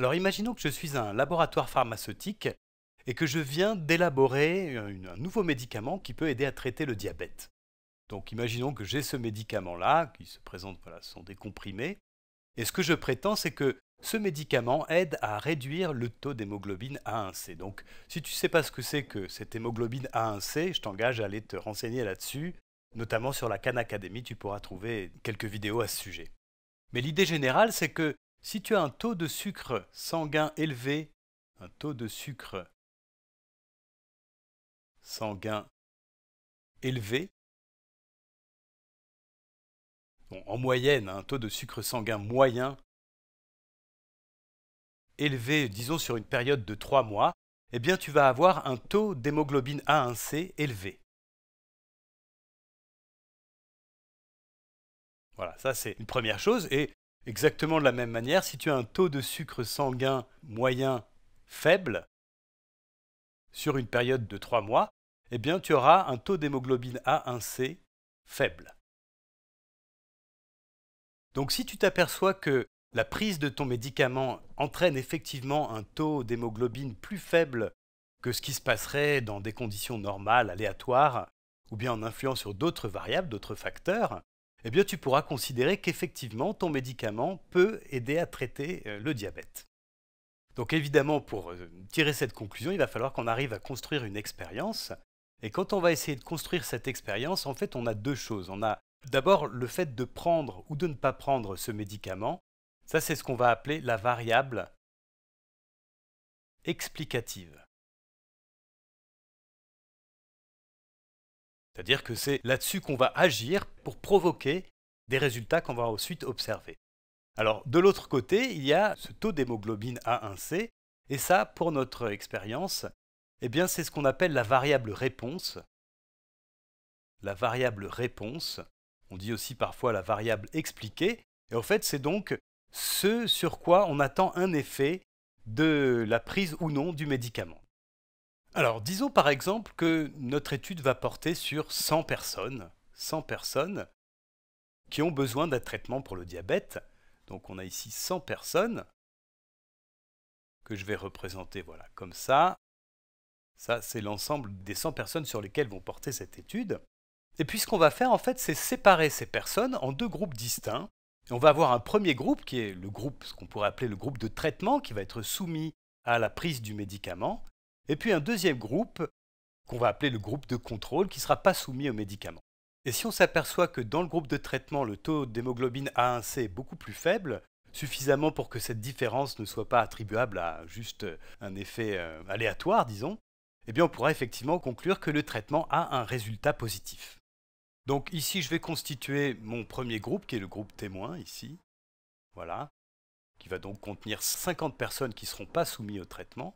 Alors imaginons que je suis un laboratoire pharmaceutique et que je viens d'élaborer euh, un nouveau médicament qui peut aider à traiter le diabète. Donc imaginons que j'ai ce médicament-là, qui se présente, voilà, ce sont des et ce que je prétends, c'est que ce médicament aide à réduire le taux d'hémoglobine A1C. Donc si tu ne sais pas ce que c'est que cette hémoglobine A1C, je t'engage à aller te renseigner là-dessus, notamment sur la Khan Academy, tu pourras trouver quelques vidéos à ce sujet. Mais l'idée générale, c'est que si tu as un taux de sucre sanguin élevé, un taux de sucre sanguin élevé, en moyenne, un taux de sucre sanguin moyen élevé, disons sur une période de 3 mois, eh bien tu vas avoir un taux d'hémoglobine A1C élevé. Voilà, ça c'est une première chose. Et Exactement de la même manière, si tu as un taux de sucre sanguin moyen faible sur une période de 3 mois, eh bien tu auras un taux d'hémoglobine A1C faible. Donc si tu t'aperçois que la prise de ton médicament entraîne effectivement un taux d'hémoglobine plus faible que ce qui se passerait dans des conditions normales, aléatoires, ou bien en influant sur d'autres variables, d'autres facteurs, eh bien tu pourras considérer qu'effectivement ton médicament peut aider à traiter euh, le diabète. Donc évidemment, pour euh, tirer cette conclusion, il va falloir qu'on arrive à construire une expérience. Et quand on va essayer de construire cette expérience, en fait, on a deux choses. On a d'abord le fait de prendre ou de ne pas prendre ce médicament. Ça, c'est ce qu'on va appeler la variable explicative. C'est-à-dire que c'est là-dessus qu'on va agir pour provoquer des résultats qu'on va ensuite observer. Alors, de l'autre côté, il y a ce taux d'hémoglobine A1C, et ça, pour notre expérience, eh bien, c'est ce qu'on appelle la variable réponse. La variable réponse, on dit aussi parfois la variable expliquée, et en fait, c'est donc ce sur quoi on attend un effet de la prise ou non du médicament. Alors, disons par exemple que notre étude va porter sur 100 personnes, 100 personnes qui ont besoin d'un traitement pour le diabète. Donc on a ici 100 personnes que je vais représenter voilà, comme ça. Ça, c'est l'ensemble des 100 personnes sur lesquelles vont porter cette étude. Et puis ce qu'on va faire en fait, c'est séparer ces personnes en deux groupes distincts. on va avoir un premier groupe qui est le groupe, ce qu'on pourrait appeler le groupe de traitement, qui va être soumis à la prise du médicament, et puis un deuxième groupe, qu'on va appeler le groupe de contrôle, qui ne sera pas soumis aux médicaments. Et si on s'aperçoit que dans le groupe de traitement, le taux d'hémoglobine A1C est beaucoup plus faible, suffisamment pour que cette différence ne soit pas attribuable à juste euh, un effet euh, aléatoire, disons, eh bien on pourra effectivement conclure que le traitement a un résultat positif. Donc ici, je vais constituer mon premier groupe, qui est le groupe témoin, ici, voilà, qui va donc contenir 50 personnes qui ne seront pas soumises au traitement.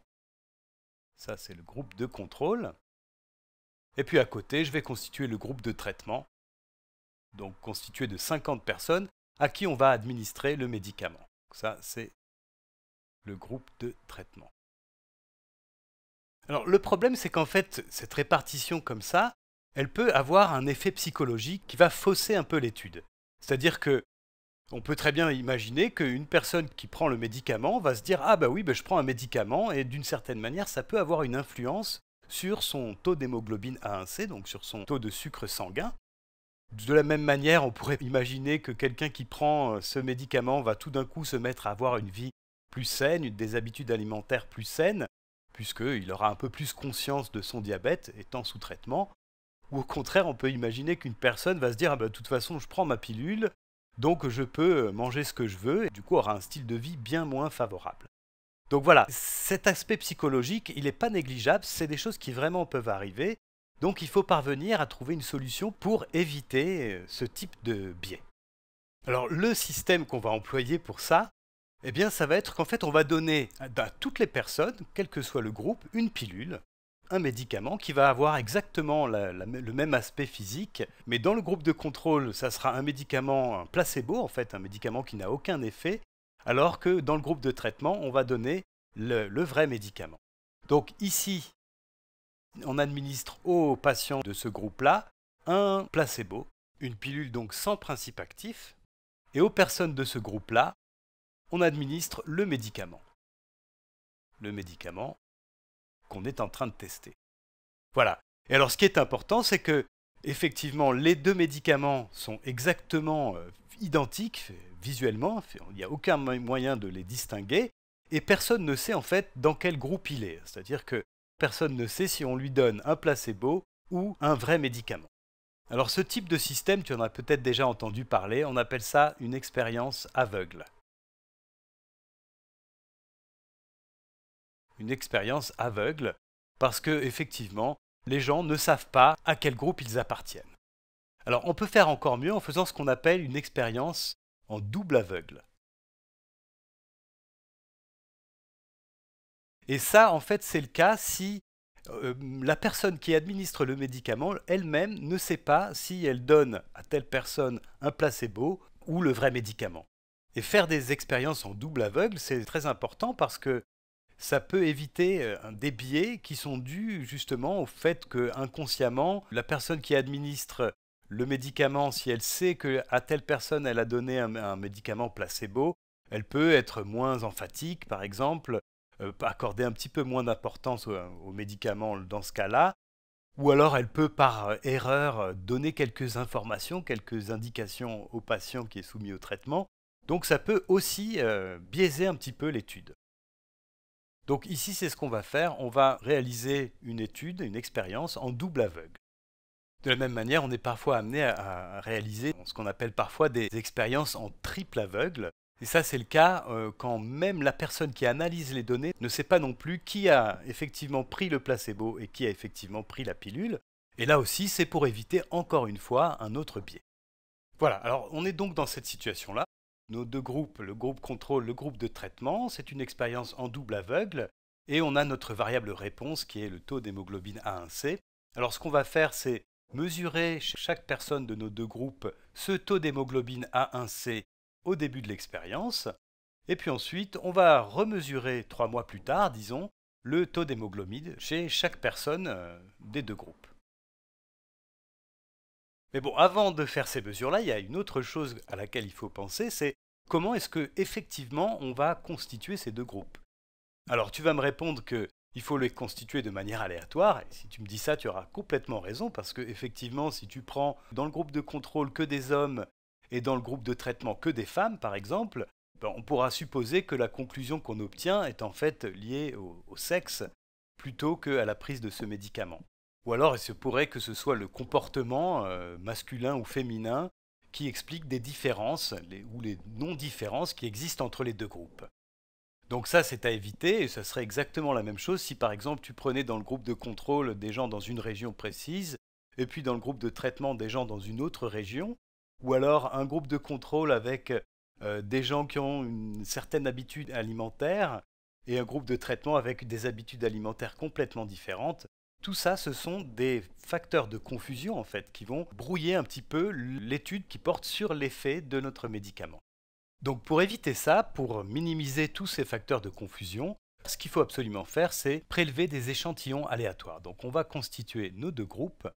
Ça, c'est le groupe de contrôle. Et puis à côté, je vais constituer le groupe de traitement, donc constitué de 50 personnes à qui on va administrer le médicament. ça, c'est le groupe de traitement. Alors le problème, c'est qu'en fait, cette répartition comme ça, elle peut avoir un effet psychologique qui va fausser un peu l'étude. C'est-à-dire que on peut très bien imaginer qu'une personne qui prend le médicament va se dire Ah, bah oui, bah je prends un médicament, et d'une certaine manière, ça peut avoir une influence sur son taux d'hémoglobine A1C, donc sur son taux de sucre sanguin. De la même manière, on pourrait imaginer que quelqu'un qui prend euh, ce médicament va tout d'un coup se mettre à avoir une vie plus saine, des habitudes alimentaires plus saines, puisqu'il aura un peu plus conscience de son diabète étant sous traitement. Ou au contraire, on peut imaginer qu'une personne va se dire ah bah de toute façon, je prends ma pilule, donc je peux manger ce que je veux et du coup aura un style de vie bien moins favorable. Donc voilà, cet aspect psychologique, il n'est pas négligeable, c'est des choses qui vraiment peuvent arriver. Donc il faut parvenir à trouver une solution pour éviter euh, ce type de biais. Alors le système qu'on va employer pour ça, eh bien ça va être qu'en fait on va donner à bah, toutes les personnes, quel que soit le groupe, une pilule un médicament qui va avoir exactement le même aspect physique, mais dans le groupe de contrôle, ça sera un médicament, un placebo en fait, un médicament qui n'a aucun effet, alors que dans le groupe de traitement, on va donner le, le vrai médicament. Donc ici, on administre aux patients de ce groupe-là un placebo, une pilule donc sans principe actif, et aux personnes de ce groupe-là, on administre le médicament. Le médicament qu'on est en train de tester. Voilà. Et alors ce qui est important, c'est que effectivement les deux médicaments sont exactement euh, identiques euh, visuellement, il n'y a aucun moyen de les distinguer, et personne ne sait en fait dans quel groupe il est. C'est-à-dire que personne ne sait si on lui donne un placebo ou un vrai médicament. Alors ce type de système, tu en as peut-être déjà entendu parler, on appelle ça une expérience aveugle. une expérience aveugle, parce que effectivement, les gens ne savent pas à quel groupe ils appartiennent. Alors on peut faire encore mieux en faisant ce qu'on appelle une expérience en double aveugle. Et ça, en fait, c'est le cas si euh, la personne qui administre le médicament elle-même ne sait pas si elle donne à telle personne un placebo ou le vrai médicament. Et faire des expériences en double aveugle, c'est très important parce que ça peut éviter euh, des biais qui sont dus justement au fait que inconsciemment, la personne qui administre le médicament, si elle sait que à telle personne elle a donné un, médicament placebo, elle peut être moins emphatique, par exemple, euh, accorder un petit peu moins d'importance euh, au médicament dans ce cas-là, ou alors elle peut par erreur donner quelques informations, quelques indications au patient qui est soumis au traitement. Donc ça peut aussi biaiser un petit peu l'étude. Donc ici, c'est ce qu'on va faire. On va réaliser une étude, une expérience en double aveugle. De la même manière, on est parfois amené à, réaliser ce qu'on appelle parfois des expériences en triple aveugle. Et ça, c'est le cas euh, quand même la personne qui analyse les données ne sait pas non plus qui a effectivement pris le placebo et qui a effectivement pris la pilule. Et là aussi, c'est pour éviter encore une fois un autre biais. Voilà, alors on est donc dans cette situation-là nos deux groupes, le groupe contrôle, le groupe de traitement. C'est une expérience en double aveugle et on a notre variable réponse qui est le taux d'hémoglobine A1C. Alors ce qu'on va faire, c'est mesurer chez chaque personne de nos deux groupes ce taux d'hémoglobine A1C au début de l'expérience. Et puis ensuite, on va remesurer trois mois plus tard, disons, le taux d'hémoglobine chez chaque personne euh, des deux groupes. Mais bon, avant de faire ces mesures-là, il y a une autre chose à laquelle il faut penser, c'est comment est-ce que effectivement on va constituer ces deux groupes Alors tu vas me répondre qu'il faut les constituer de manière aléatoire, et si tu me dis ça, tu auras complètement raison, parce que effectivement, si tu prends dans le groupe de contrôle que des hommes et dans le groupe de traitement que des femmes, par exemple, ben, on pourra supposer que la conclusion qu'on obtient est en fait liée au sexe plutôt qu'à la prise de ce médicament. Ou alors il se pourrait que ce soit le comportement euh, masculin ou féminin qui explique des différences ou les non-différences qui existent entre les deux groupes. Donc ça, c'est à éviter, et ça serait exactement la même chose si par exemple tu prenais dans le groupe de contrôle des gens dans une région précise, et puis dans le groupe de traitement des gens dans une autre région, ou alors un groupe de contrôle avec euh, des gens qui ont une certaine habitude alimentaire, et un groupe de traitement avec des habitudes alimentaires complètement différentes, tout ça, ce sont des facteurs de confusion en fait qui vont brouiller un petit peu l'étude qui porte sur l'effet de notre médicament. Donc pour éviter ça, pour minimiser tous ces facteurs de confusion, ce qu'il faut absolument faire, c'est prélever des échantillons aléatoires. Donc on va constituer nos deux groupes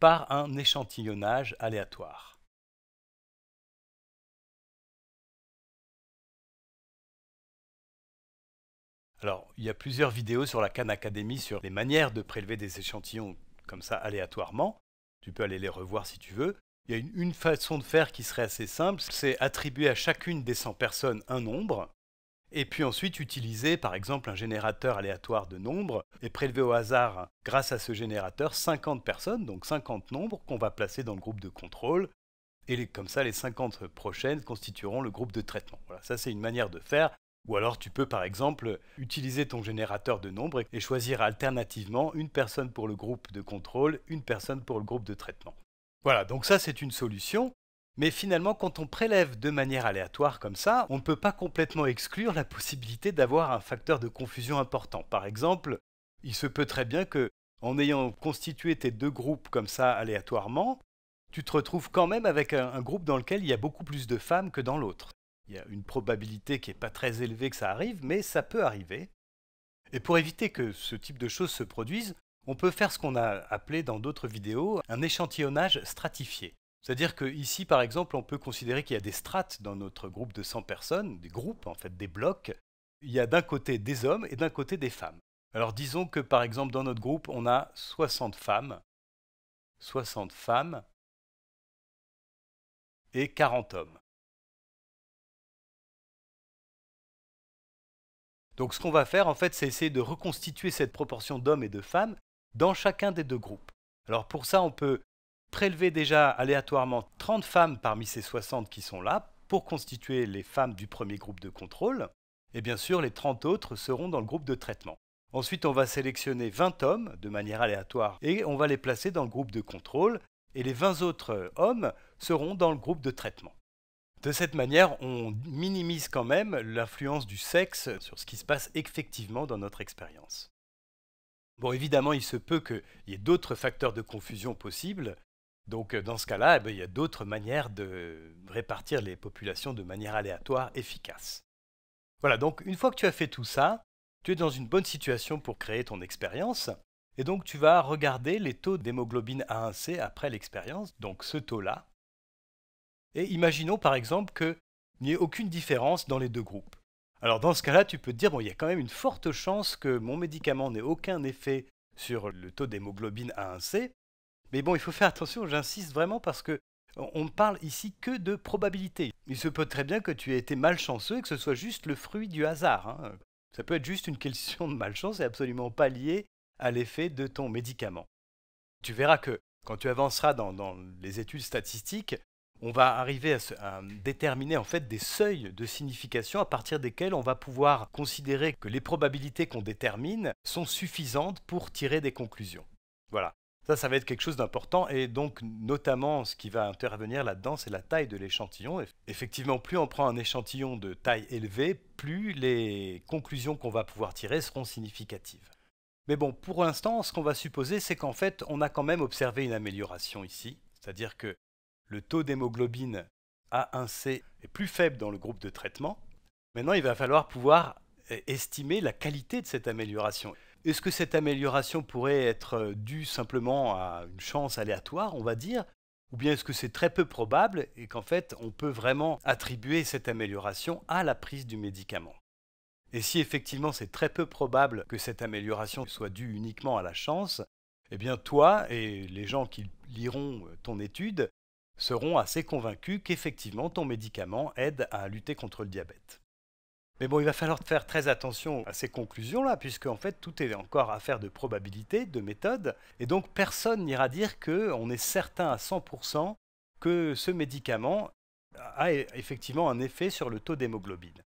par un échantillonnage aléatoire. Alors, il y a plusieurs vidéos sur la Khan Academy sur les manières de prélever des échantillons comme ça aléatoirement. Tu peux aller les revoir si tu veux. Il y a une, façon de faire qui serait assez simple, c'est attribuer à chacune des 100 personnes un nombre, et puis ensuite utiliser par exemple un générateur aléatoire de nombres et prélever au hasard, grâce à ce générateur, 50 personnes, donc 50 nombres qu'on va placer dans le groupe de contrôle. Et comme ça, les 50 prochaines constitueront le groupe de traitement. Voilà, ça c'est une manière de faire. Ou alors tu peux par exemple utiliser ton générateur de nombres et choisir alternativement une personne pour le groupe de contrôle, une personne pour le groupe de traitement. Voilà, donc ça c'est une solution, mais finalement quand on prélève de manière aléatoire comme ça, on ne peut pas complètement exclure la possibilité d'avoir un facteur de confusion important. Par exemple, il se peut très bien que en ayant constitué tes deux groupes comme ça aléatoirement, tu te retrouves quand même avec un, un groupe dans lequel il y a beaucoup plus de femmes que dans l'autre. Il y a une probabilité qui n'est pas très élevée que ça arrive, mais ça peut arriver. Et pour éviter que ce type de choses se produisent, on peut faire ce qu'on a appelé dans d'autres vidéos un échantillonnage stratifié. C'est-à-dire qu'ici, par exemple, on peut considérer qu'il y a des strates dans notre groupe de 100 personnes, des groupes, en fait, des blocs. Il y a d'un côté des hommes et d'un côté des femmes. Alors disons que, par exemple, dans notre groupe, on a 60 femmes, 60 femmes et 40 hommes. Donc ce qu'on va faire en fait c'est essayer de reconstituer cette proportion d'hommes et de femmes dans chacun des deux groupes. Alors pour ça on peut prélever déjà aléatoirement 30 femmes parmi ces 60 qui sont là pour constituer les femmes du premier groupe de contrôle et bien sûr les 30 autres seront dans le groupe de traitement. Ensuite on va sélectionner 20 hommes de manière aléatoire et on va les placer dans le groupe de contrôle et les 20 autres hommes seront dans le groupe de traitement. De cette manière, on minimise quand même l'influence du sexe sur ce qui se passe effectivement dans notre expérience. Bon, évidemment, il se peut qu'il y ait d'autres facteurs de confusion possibles. Donc, euh, dans ce cas-là, eh ben, il y a d'autres manières de répartir les populations de manière aléatoire, efficace. Voilà, donc une fois que tu as fait tout ça, tu es dans une bonne situation pour créer ton expérience. Et donc, tu vas regarder les taux d'hémoglobine A1C après l'expérience, donc ce taux-là, et imaginons par exemple qu'il n'y ait aucune différence dans les deux groupes. Alors dans ce cas-là, tu peux te dire, bon, il y a quand même une forte chance que mon médicament n'ait aucun effet sur le taux d'hémoglobine A1C. Mais bon, il faut faire attention, j'insiste vraiment parce que on ne parle ici que de probabilité. Il se peut très bien que tu aies été malchanceux et que ce soit juste le fruit du hasard. Hein. Ça peut être juste une question de malchance et absolument pas liée à l'effet de ton médicament. Tu verras que quand tu avanceras dans les études statistiques, on va arriver à, déterminer en fait des seuils de signification à partir desquels on va pouvoir considérer que les probabilités qu'on détermine sont suffisantes pour tirer des conclusions. Voilà. Ça, ça va être quelque chose d'important et donc notamment ce qui va intervenir là-dedans, c'est la taille de l'échantillon. Effectivement, plus on prend un échantillon de taille élevée, plus les conclusions qu'on va pouvoir tirer seront significatives. Mais bon, pour l'instant, ce qu'on va supposer, c'est qu'en fait, on a quand même observé une amélioration ici. C'est-à-dire que le taux d'hémoglobine A1C est plus faible dans le groupe de traitement, maintenant il va falloir pouvoir eh, estimer la qualité de cette amélioration. Est-ce que cette amélioration pourrait être euh, due simplement à une chance aléatoire, on va dire, ou bien est-ce que c'est très peu probable et qu'en fait on peut vraiment attribuer cette amélioration à la prise du médicament Et si effectivement c'est très peu probable que cette amélioration soit due uniquement à la chance, eh bien toi et les gens qui liront euh, ton étude seront assez convaincus qu'effectivement ton médicament aide à lutter contre le diabète. Mais bon, il va falloir faire très attention à ces conclusions-là, puisque en fait tout est encore affaire de probabilités, de méthodes, et donc personne n'ira dire qu'on est certain à 100% que ce médicament a effectivement un effet sur le taux d'hémoglobine.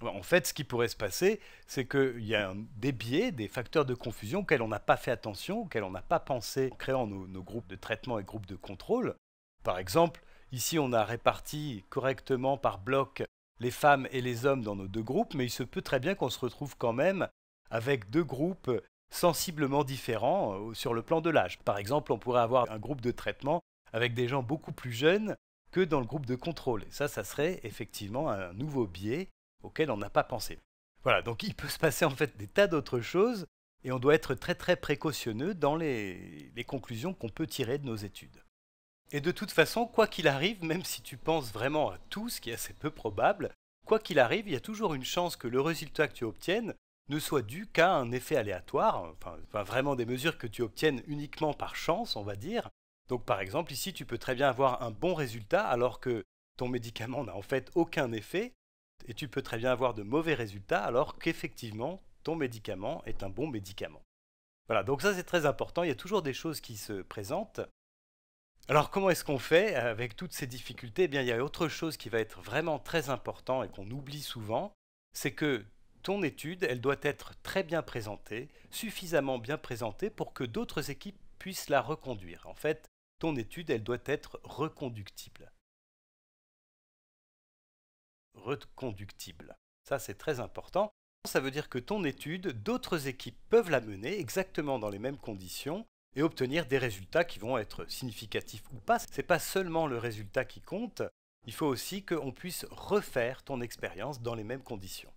En fait, ce qui pourrait se passer, c'est qu'il y a des biais, des facteurs de confusion auxquels on n'a pas fait attention, auxquels on n'a pas pensé en créant nos, groupes de traitement et groupes de contrôle. Par exemple, ici on a réparti correctement par bloc les femmes et les hommes dans nos deux groupes, mais il se peut très bien qu'on se retrouve quand même avec deux groupes sensiblement différents euh, sur le plan de l'âge. Par exemple, on pourrait avoir un groupe de traitement avec des gens beaucoup plus jeunes que dans le groupe de contrôle. ça, ça serait effectivement un nouveau biais auquel on n'a pas pensé. Voilà, donc il peut se passer en fait des tas d'autres choses et on doit être très très précautionneux dans les conclusions qu'on peut tirer de nos études. Et de toute façon, quoi qu'il arrive, même si tu penses vraiment à tout, ce qui est assez peu probable, quoi qu'il arrive, il y a toujours une chance que le résultat que tu obtiennes ne soit dû qu'à un effet aléatoire, enfin, vraiment des mesures que tu obtiennes uniquement par chance, on va dire. Donc par exemple, ici, tu peux très bien avoir un bon résultat alors que ton médicament n'a en fait aucun effet, et tu peux très bien avoir de mauvais résultats alors qu'effectivement, ton médicament est un bon médicament. Voilà, donc ça c'est très important, il y a toujours des choses qui se présentent, alors comment est-ce qu'on fait avec toutes ces difficultés Eh bien, il y a autre chose qui va être vraiment très important et qu'on oublie souvent, c'est que ton étude, elle doit être très bien présentée, suffisamment bien présentée pour que d'autres équipes puissent la reconduire. En fait, ton étude, elle doit être reconductible. Reconductible. Ça, c'est très important. Ça veut dire que ton étude, d'autres équipes peuvent la mener exactement dans les mêmes conditions et obtenir des résultats qui vont être significatifs ou pas. Ce n'est pas seulement le résultat qui compte, il faut aussi qu'on puisse refaire ton expérience dans les mêmes conditions.